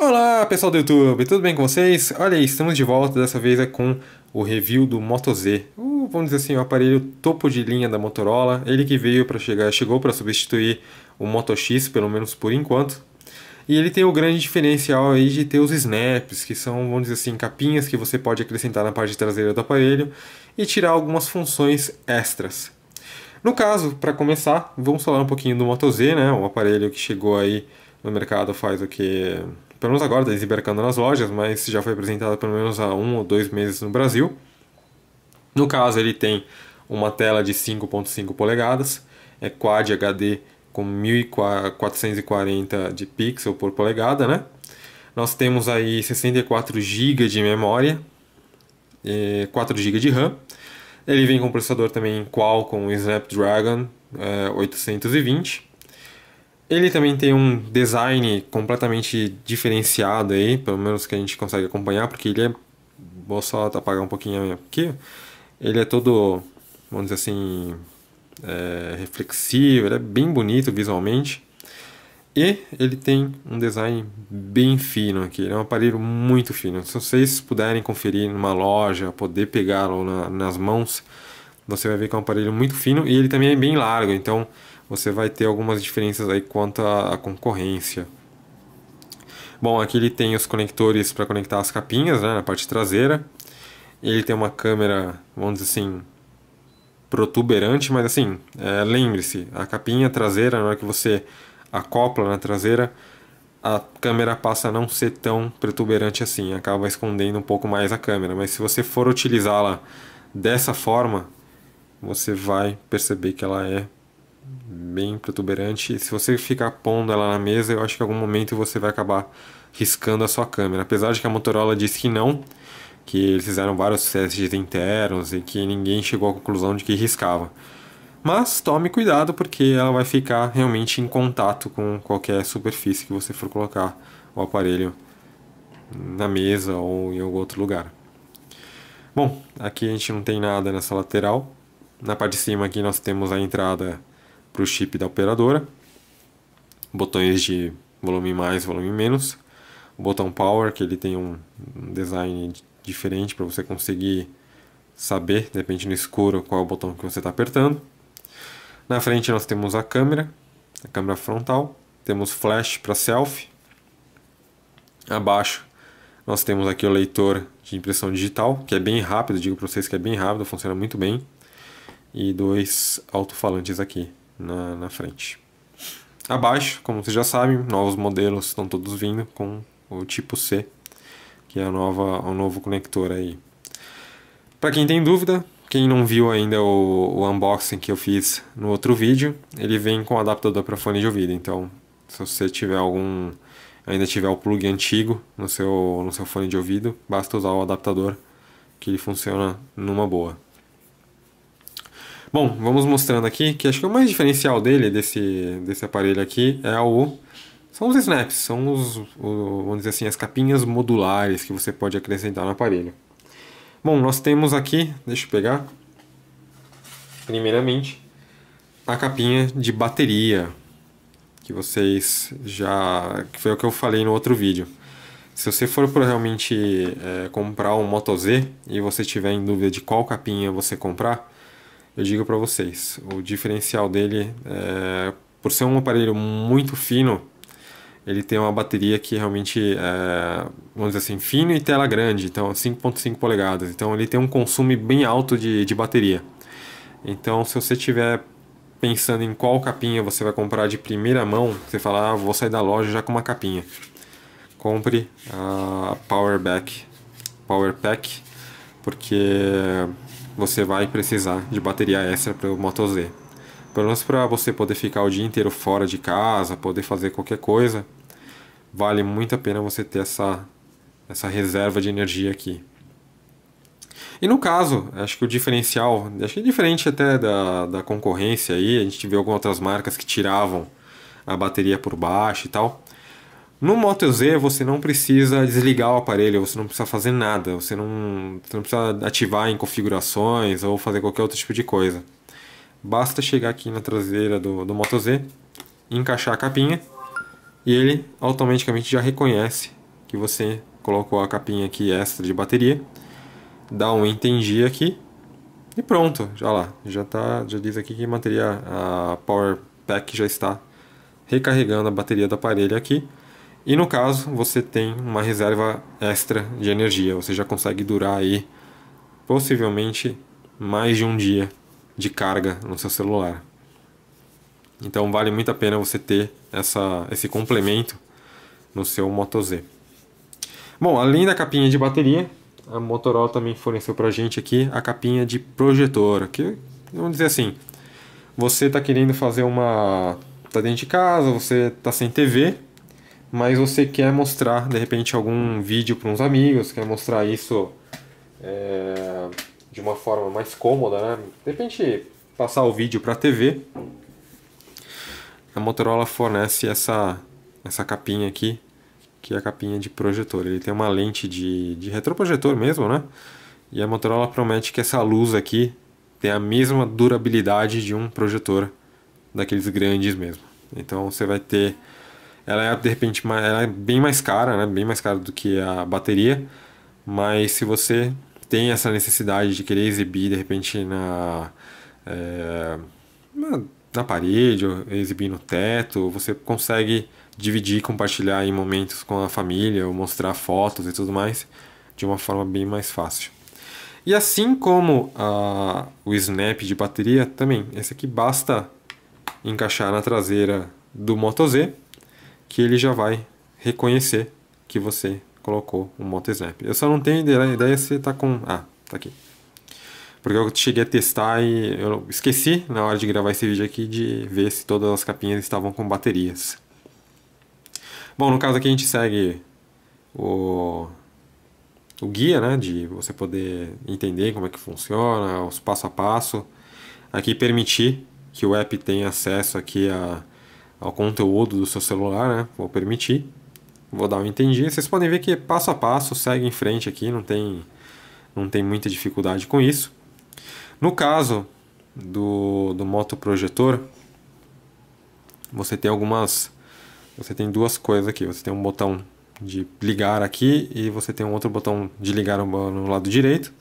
Olá pessoal do YouTube, tudo bem com vocês? Olha aí, estamos de volta dessa vez é com o review do Moto Z, o, uh, vamos dizer assim, o aparelho topo de linha da Motorola, ele que veio para chegar, chegou para substituir o Moto X, pelo menos por enquanto, e ele tem o grande diferencial aí de ter os snaps, que são, vamos dizer assim, capinhas que você pode acrescentar na parte traseira do aparelho e tirar algumas funções extras. No caso, para começar, vamos falar um pouquinho do Moto Z, né, o aparelho que chegou aí no mercado faz o que pelo menos agora, tá desembarcando nas lojas, mas já foi apresentada pelo menos há um ou dois meses no Brasil. No caso, ele tem uma tela de 5.5 polegadas, é Quad HD com 1440 de pixel por polegada, né? Nós temos aí 64 GB de memória, 4 é, GB de RAM. Ele vem com processador também Qualcomm Snapdragon 820 é, ele também tem um design completamente diferenciado aí, pelo menos que a gente consegue acompanhar, porque ele é. Vou só apagar um pouquinho aqui. Ele é todo, vamos dizer assim, é, reflexivo, ele é bem bonito visualmente. E ele tem um design bem fino aqui, ele é um aparelho muito fino. Se vocês puderem conferir numa loja, poder pegá-lo na, nas mãos, você vai ver que é um aparelho muito fino e ele também é bem largo, então você vai ter algumas diferenças aí quanto à, concorrência. Bom, aqui ele tem os conectores para conectar as capinhas né, na parte traseira. Ele tem uma câmera, vamos dizer assim, protuberante, mas assim, é, lembre-se, a capinha traseira, na hora que você acopla na traseira, a câmera passa a não ser tão protuberante assim, acaba escondendo um pouco mais a câmera, mas se você for utilizá-la dessa forma, você vai perceber que ela é bem protuberante. Se você ficar pondo ela na mesa, eu acho que em algum momento você vai acabar riscando a sua câmera. Apesar de que a Motorola disse que não, que eles fizeram vários testes internos e que ninguém chegou à conclusão de que riscava. Mas tome cuidado porque ela vai ficar realmente em contato com qualquer superfície que você for colocar o aparelho na mesa ou em algum outro lugar. Bom, aqui a gente não tem nada nessa lateral. Na parte de cima aqui nós temos a entrada para o chip da operadora, botões de volume mais, volume menos, o botão power que ele tem um design diferente para você conseguir saber, depende no escuro, qual é o botão que você está apertando. Na frente nós temos a câmera, a câmera frontal, temos flash para selfie. Abaixo nós temos aqui o leitor de impressão digital, que é bem rápido, digo para vocês que é bem rápido, funciona muito bem. E dois alto-falantes aqui na, na frente. Abaixo, como vocês já sabem, novos modelos estão todos vindo com o tipo C, que é a nova, o novo conector aí. Para quem tem dúvida, quem não viu ainda o, o, unboxing que eu fiz no outro vídeo, ele vem com adaptador para fone de ouvido. Então, se você tiver algum, ainda tiver o plug antigo no seu, no seu fone de ouvido, basta usar o adaptador que ele funciona numa boa. Bom, vamos mostrando aqui que acho que o mais diferencial dele, desse, desse aparelho aqui, é o... São os snaps, são os, o, vamos dizer assim, as capinhas modulares que você pode acrescentar no aparelho. Bom, nós temos aqui, deixa eu pegar, primeiramente, a capinha de bateria, que vocês já... que foi o que eu falei no outro vídeo. Se você for realmente é, comprar um Moto Z e você tiver em dúvida de qual capinha você comprar, eu digo para vocês, o diferencial dele, é, por ser um aparelho muito fino, ele tem uma bateria que realmente é, vamos dizer assim, fino e tela grande, então 5.5 polegadas, então ele tem um consumo bem alto de, de bateria. Então se você tiver pensando em qual capinha você vai comprar de primeira mão, você fala, ah, vou sair da loja já com uma capinha. Compre a Power PowerPack, Pack, porque você vai precisar de bateria extra para o Moto Z. Pelo menos para você poder ficar o dia inteiro fora de casa, poder fazer qualquer coisa, vale muito a pena você ter essa, essa reserva de energia aqui. E no caso, acho que o diferencial, acho que é diferente até da, da concorrência aí, a gente viu algumas outras marcas que tiravam a bateria por baixo e tal. No Moto Z você não precisa desligar o aparelho, você não precisa fazer nada, você não, você não precisa ativar em configurações ou fazer qualquer outro tipo de coisa. Basta chegar aqui na traseira do, do Moto Z, encaixar a capinha e ele automaticamente já reconhece que você colocou a capinha aqui extra de bateria, dá um entendi aqui e pronto, já lá, já tá, já diz aqui que a bateria, a Power Pack já está recarregando a bateria do aparelho aqui e no caso, você tem uma reserva extra de energia, você já consegue durar aí possivelmente mais de um dia de carga no seu celular. Então vale muito a pena você ter essa, esse complemento no seu Moto Z. Bom, além da capinha de bateria, a Motorola também forneceu pra gente aqui a capinha de projetor, que vamos dizer assim, você está querendo fazer uma tá dentro de casa, você está sem TV, mas você quer mostrar de repente algum vídeo para uns amigos, quer mostrar isso é, de uma forma mais cômoda, né? De repente passar o vídeo para a TV. A Motorola fornece essa essa capinha aqui, que é a capinha de projetor. Ele tem uma lente de, de retroprojetor mesmo, né? E a Motorola promete que essa luz aqui tem a mesma durabilidade de um projetor daqueles grandes mesmo. Então você vai ter ela é, de repente, mais, ela é bem mais cara, né? Bem mais cara do que a bateria. Mas se você tem essa necessidade de querer exibir, de repente, na, é, na, na parede, ou exibir no teto, você consegue dividir, compartilhar em momentos com a família, ou mostrar fotos e tudo mais, de uma forma bem mais fácil. E assim como a, o snap de bateria, também, esse aqui basta encaixar na traseira do Moto Z que ele já vai reconhecer que você colocou um snap. Eu só não tenho ideia se está com... Ah, tá aqui. Porque eu cheguei a testar e eu esqueci na hora de gravar esse vídeo aqui de ver se todas as capinhas estavam com baterias. Bom, no caso aqui a gente segue o, o guia, né? De você poder entender como é que funciona, os passo a passo. Aqui permitir que o app tenha acesso aqui a ao conteúdo do seu celular, né? Vou permitir. Vou dar um entendi. Vocês podem ver que passo a passo segue em frente aqui, não tem, não tem muita dificuldade com isso. No caso do, do projetor, você tem algumas. Você tem duas coisas aqui. Você tem um botão de ligar aqui e você tem um outro botão de ligar no lado direito.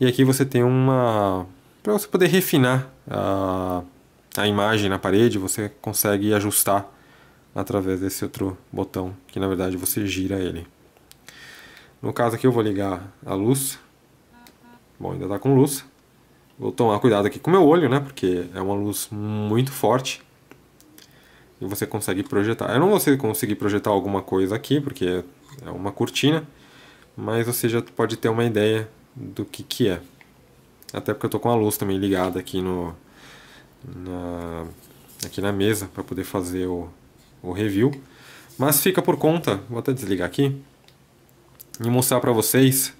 E aqui você tem uma. para você poder refinar a. Uh, a imagem na parede, você consegue ajustar através desse outro botão, que na verdade você gira ele. No caso aqui eu vou ligar a luz. Bom, ainda está com luz. Vou tomar cuidado aqui com o meu olho, né? Porque é uma luz muito forte. E você consegue projetar. Eu não vou conseguir projetar alguma coisa aqui, porque é uma cortina. Mas você já pode ter uma ideia do que, que é. Até porque eu estou com a luz também ligada aqui no, na, aqui na mesa para poder fazer o, o review. Mas fica por conta, vou até desligar aqui e mostrar para vocês.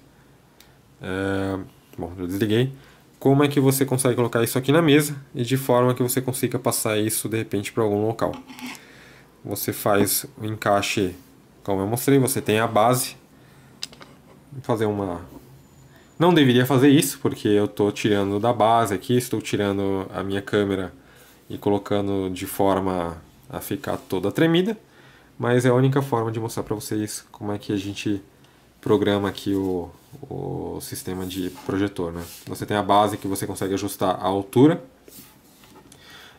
É, bom, já desliguei. Como é que você consegue colocar isso aqui na mesa e de forma que você consiga passar isso de repente para algum local. Você faz o encaixe, como eu mostrei, você tem a base. Vou fazer uma não deveria fazer isso, porque eu estou tirando da base aqui, estou tirando a minha câmera e colocando de forma a ficar toda tremida, mas é a única forma de mostrar para vocês como é que a gente programa aqui o, o sistema de projetor. Né? Você tem a base que você consegue ajustar a altura,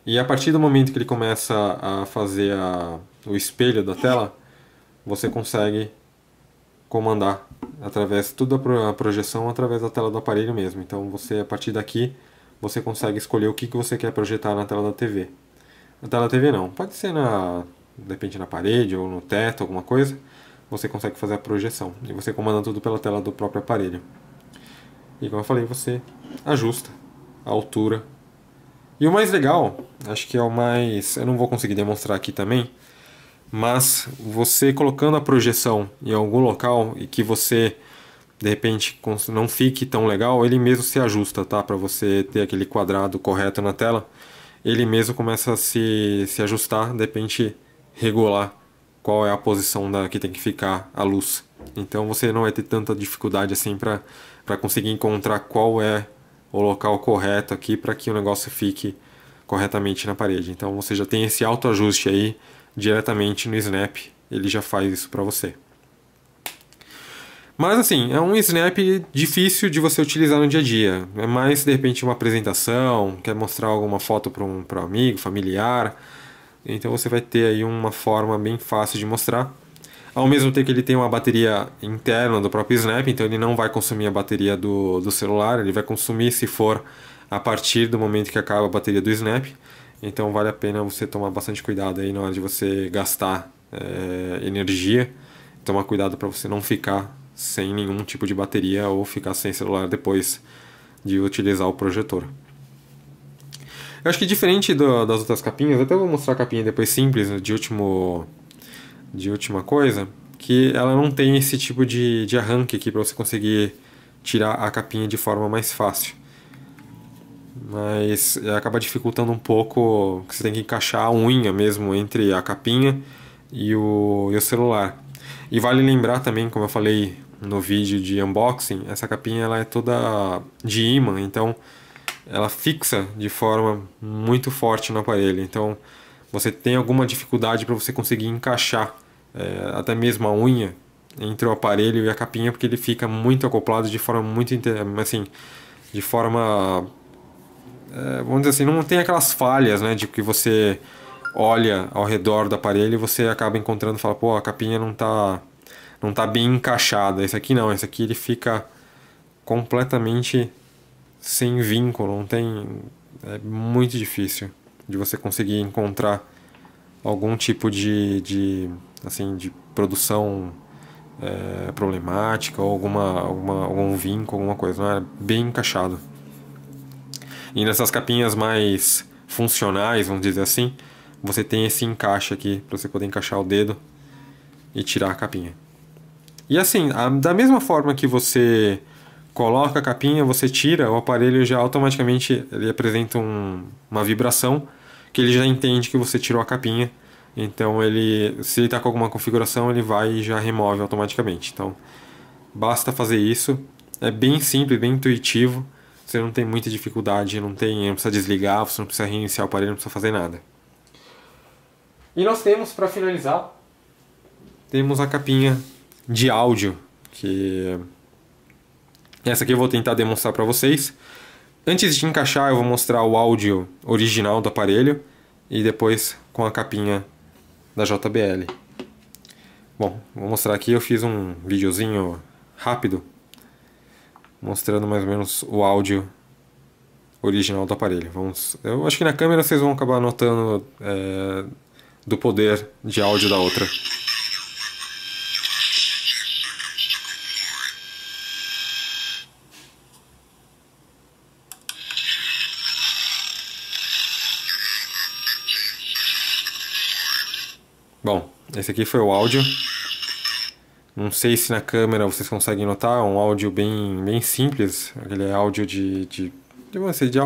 e a partir do momento que ele começa a fazer a, o espelho da tela, você consegue comandar através tudo a projeção através da tela do aparelho mesmo. Então você a partir daqui você consegue escolher o que, que você quer projetar na tela da TV. Na tela da TV não, pode ser na depende na parede ou no teto, alguma coisa. Você consegue fazer a projeção e você comanda tudo pela tela do próprio aparelho. E como eu falei, você ajusta a altura. E o mais legal, acho que é o mais, eu não vou conseguir demonstrar aqui também, mas você colocando a projeção em algum local e que você de repente não fique tão legal, ele mesmo se ajusta, tá? Para você ter aquele quadrado correto na tela, ele mesmo começa a se, se ajustar, de repente regular qual é a posição da que tem que ficar a luz. Então você não vai ter tanta dificuldade assim para conseguir encontrar qual é o local correto aqui para que o negócio fique corretamente na parede. Então você já tem esse autoajuste aí diretamente no Snap, ele já faz isso para você. Mas assim, é um Snap difícil de você utilizar no dia a dia. É mais de repente uma apresentação, quer mostrar alguma foto para um pra amigo, familiar. Então você vai ter aí uma forma bem fácil de mostrar. Ao mesmo tempo que ele tem uma bateria interna do próprio Snap, então ele não vai consumir a bateria do, do celular, ele vai consumir se for a partir do momento que acaba a bateria do Snap. Então vale a pena você tomar bastante cuidado aí na hora de você gastar é, energia. Tomar cuidado para você não ficar sem nenhum tipo de bateria ou ficar sem celular depois de utilizar o projetor. Eu acho que diferente do, das outras capinhas, até vou mostrar a capinha depois simples, né, de último de última coisa, que ela não tem esse tipo de, de arranque aqui para você conseguir tirar a capinha de forma mais fácil mas eh, acaba dificultando um pouco que você tem que encaixar a unha mesmo entre a capinha e o, e o celular. E vale lembrar também, como eu falei no vídeo de unboxing, essa capinha ela é toda de imã, então ela fixa de forma muito forte no aparelho. Então você tem alguma dificuldade para você conseguir encaixar é, até mesmo a unha entre o aparelho e a capinha, porque ele fica muito acoplado de forma muito assim, de forma é, vamos dizer assim, não tem aquelas falhas, né? De que você olha ao redor do aparelho e você acaba encontrando e fala, pô, a capinha não tá, não tá bem encaixada. Esse aqui não, esse aqui ele fica completamente sem vínculo, não tem... É muito difícil de você conseguir encontrar algum tipo de, de assim, de produção é, problemática ou alguma, alguma, algum vínculo, alguma coisa. Não é bem encaixado. E nessas capinhas mais funcionais, vamos dizer assim, você tem esse encaixe aqui para você poder encaixar o dedo e tirar a capinha. E assim, a, da mesma forma que você coloca a capinha, você tira, o aparelho já automaticamente ele apresenta um, uma vibração que ele já entende que você tirou a capinha. Então ele, se ele está com alguma configuração, ele vai e já remove automaticamente. Então basta fazer isso. É bem simples, bem intuitivo. Você não tem muita dificuldade, não tem, não precisa desligar, você não precisa reiniciar o aparelho, não precisa fazer nada. E nós temos para finalizar temos a capinha de áudio que essa aqui eu vou tentar demonstrar para vocês. Antes de encaixar, eu vou mostrar o áudio original do aparelho e depois com a capinha da JBL. Bom, vou mostrar aqui, eu fiz um videozinho rápido mostrando mais ou menos o áudio original do aparelho. Vamos, eu acho que na câmera vocês vão acabar notando é, do poder de áudio da outra. Bom, esse aqui foi o áudio não sei se na câmera vocês conseguem notar, é um áudio bem, bem simples, aquele é áudio de, de, de, você, de,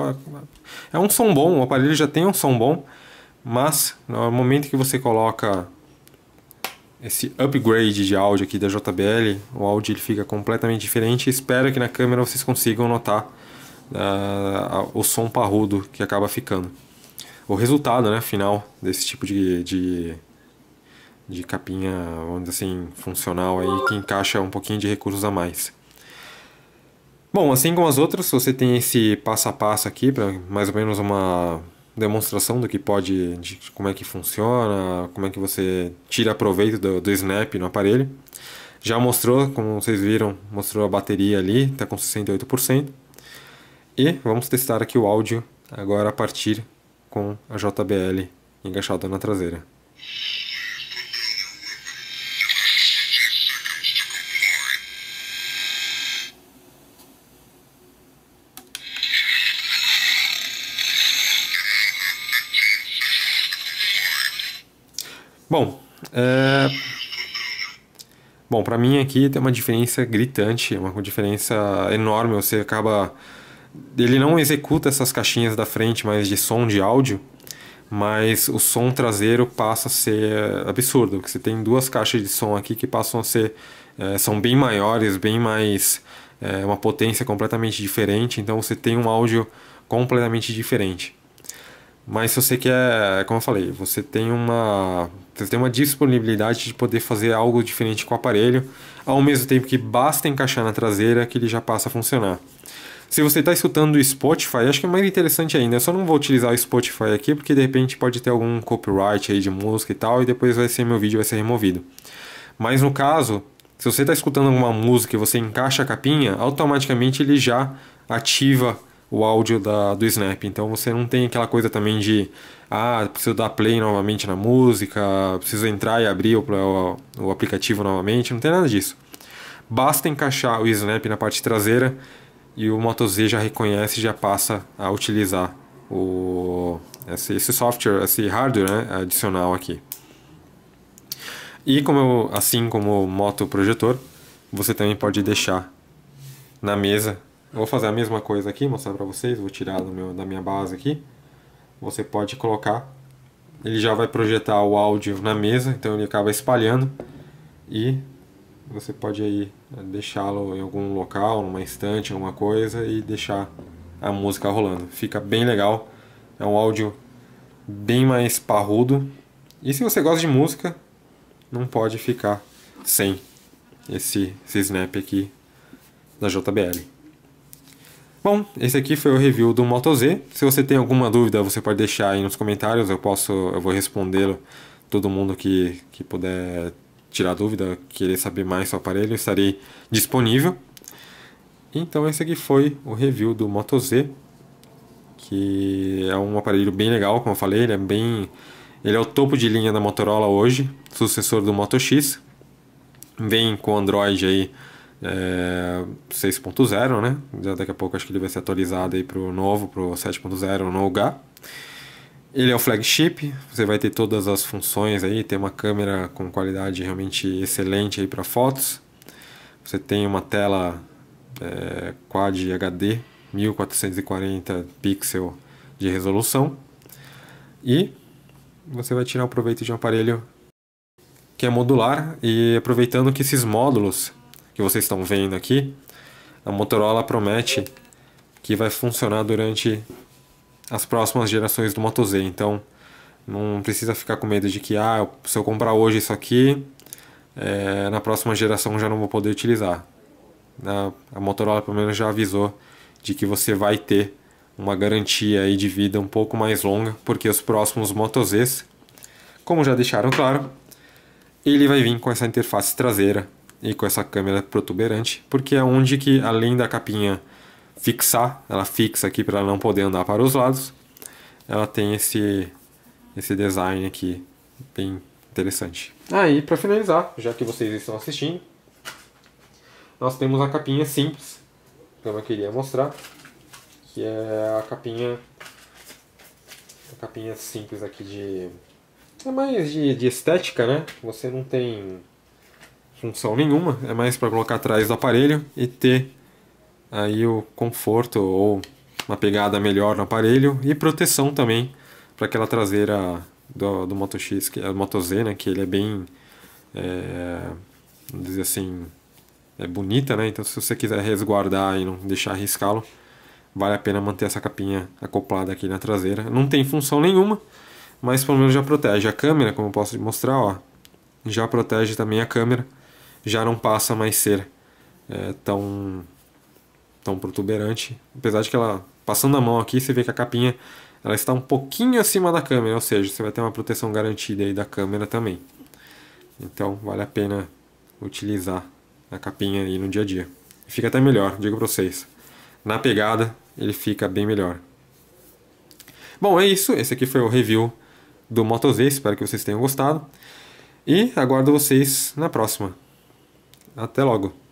É um som bom, o aparelho já tem um som bom, mas no momento que você coloca esse upgrade de áudio aqui da JBL, o áudio ele fica completamente diferente. Espero que na câmera vocês consigam notar uh, o som parrudo que acaba ficando. O resultado né, final desse tipo de, de de capinha, vamos dizer assim, funcional aí, que encaixa um pouquinho de recursos a mais. Bom, assim como as outras, você tem esse passo a passo aqui para mais ou menos uma demonstração do que pode, de como é que funciona, como é que você tira proveito do, do snap no aparelho. Já mostrou, como vocês viram, mostrou a bateria ali, está com 68%. E vamos testar aqui o áudio agora a partir com a JBL engaixada na traseira. Bom, é... Bom, para mim aqui tem uma diferença gritante, é uma diferença enorme. Você acaba. Ele não executa essas caixinhas da frente mais de som, de áudio, mas o som traseiro passa a ser absurdo. Você tem duas caixas de som aqui que passam a ser. É, são bem maiores, bem mais. É, uma potência completamente diferente, então você tem um áudio completamente diferente. Mas se você quer, é, como eu falei, você tem uma você tem uma disponibilidade de poder fazer algo diferente com o aparelho, ao mesmo tempo que basta encaixar na traseira que ele já passa a funcionar. Se você está escutando o Spotify, acho que é mais interessante ainda. Eu só não vou utilizar o Spotify aqui porque de repente pode ter algum copyright aí de música e tal, e depois vai ser meu vídeo vai ser removido. Mas no caso, se você está escutando alguma música e você encaixa a capinha, automaticamente ele já ativa o áudio da, do Snap. Então você não tem aquela coisa também de ah, preciso dar play novamente na música, preciso entrar e abrir o, o, o aplicativo novamente, não tem nada disso. Basta encaixar o Snap na parte traseira e o Moto Z já reconhece e já passa a utilizar o, esse, esse software, esse hardware né, adicional aqui. E como eu, assim como o Moto Projetor, você também pode deixar na mesa eu vou fazer a mesma coisa aqui, mostrar para vocês. Vou tirar meu, da minha base aqui. Você pode colocar. Ele já vai projetar o áudio na mesa, então ele acaba espalhando. E você pode aí eh, deixá-lo em algum local, numa estante, alguma coisa e deixar a música rolando. Fica bem legal. É um áudio bem mais parrudo. E se você gosta de música, não pode ficar sem esse, esse snap aqui da JBL. Bom, esse aqui foi o review do Moto Z. Se você tem alguma dúvida, você pode deixar aí nos comentários, eu posso, eu vou respondê-lo todo mundo que, que puder tirar dúvida, querer saber mais sobre o aparelho, estarei disponível. Então esse aqui foi o review do Moto Z, que é um aparelho bem legal, como eu falei, ele é bem ele é o topo de linha da Motorola hoje, sucessor do Moto X. Vem com Android aí é, 6.0, né? Já daqui a pouco acho que ele vai ser atualizado aí pro novo, pro 7.0 no lugar. Ele é o flagship, você vai ter todas as funções aí, tem uma câmera com qualidade realmente excelente aí para fotos. Você tem uma tela é, Quad HD 1440 pixels de resolução. E você vai tirar o proveito de um aparelho que é modular e aproveitando que esses módulos que vocês estão vendo aqui, a Motorola promete que vai funcionar durante as próximas gerações do Moto Z. Então, não precisa ficar com medo de que, ah, se eu comprar hoje isso aqui, é, na próxima geração já não vou poder utilizar. A, a, Motorola, pelo menos, já avisou de que você vai ter uma garantia aí de vida um pouco mais longa, porque os próximos Moto Zs, como já deixaram claro, ele vai vir com essa interface traseira e com essa câmera protuberante, porque é onde que além da capinha fixar, ela fixa aqui para não poder andar para os lados, ela tem esse esse design aqui bem interessante. Aí, ah, para finalizar, já que vocês estão assistindo, nós temos a capinha simples, como eu queria mostrar, que é a capinha a capinha simples aqui de é mais de, de estética, né? Você não tem função nenhuma, é mais para colocar atrás do aparelho e ter aí o conforto ou uma pegada melhor no aparelho e proteção também para aquela traseira do, do Moto X, que é o Moto Z, né, que ele é bem, é, vamos dizer assim, é bonita, né? Então se você quiser resguardar e não deixar arriscá-lo, vale a pena manter essa capinha acoplada aqui na traseira. Não tem função nenhuma, mas pelo menos já protege a câmera, como eu posso mostrar, ó, já protege também a câmera já não passa mais ser é, tão tão protuberante, apesar de que ela passando a mão aqui você vê que a capinha ela está um pouquinho acima da câmera, ou seja, você vai ter uma proteção garantida aí da câmera também. Então vale a pena utilizar a capinha aí no dia a dia. Fica até melhor, digo para vocês. Na pegada ele fica bem melhor. Bom, é isso. Esse aqui foi o review do Moto Z. Espero que vocês tenham gostado. E aguardo vocês na próxima. Até logo.